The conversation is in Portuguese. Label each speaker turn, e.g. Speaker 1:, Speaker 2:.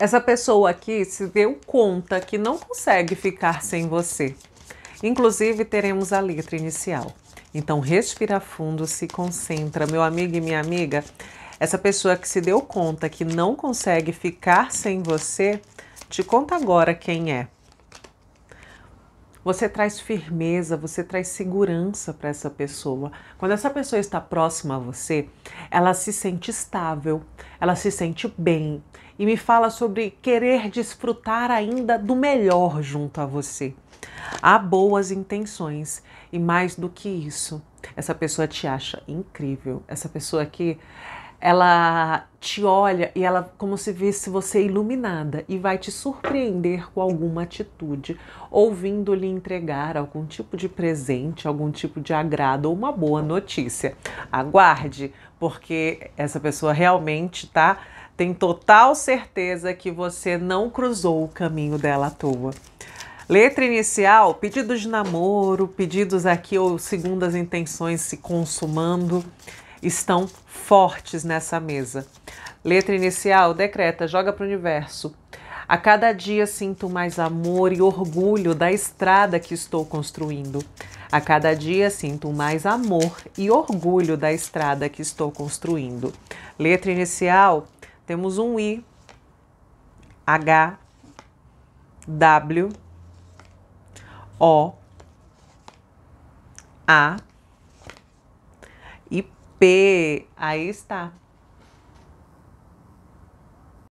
Speaker 1: Essa pessoa aqui se deu conta que não consegue ficar sem você. Inclusive, teremos a letra inicial. Então, respira fundo, se concentra, meu amigo e minha amiga. Essa pessoa que se deu conta que não consegue ficar sem você, te conta agora quem é. Você traz firmeza, você traz segurança para essa pessoa. Quando essa pessoa está próxima a você, ela se sente estável, ela se sente bem e me fala sobre querer desfrutar ainda do melhor junto a você. Há boas intenções e mais do que isso, essa pessoa te acha incrível. Essa pessoa que ela te olha e ela como se visse você iluminada e vai te surpreender com alguma atitude, ou vindo lhe entregar algum tipo de presente, algum tipo de agrado ou uma boa notícia. Aguarde, porque essa pessoa realmente tá tem total certeza que você não cruzou o caminho dela à toa. Letra inicial, pedidos de namoro, pedidos aqui ou segundas intenções se consumando estão fortes nessa mesa. Letra inicial, decreta, joga para o universo. A cada dia sinto mais amor e orgulho da estrada que estou construindo. A cada dia sinto mais amor e orgulho da estrada que estou construindo. Letra inicial, temos um I, H, W, O, A e P, aí está.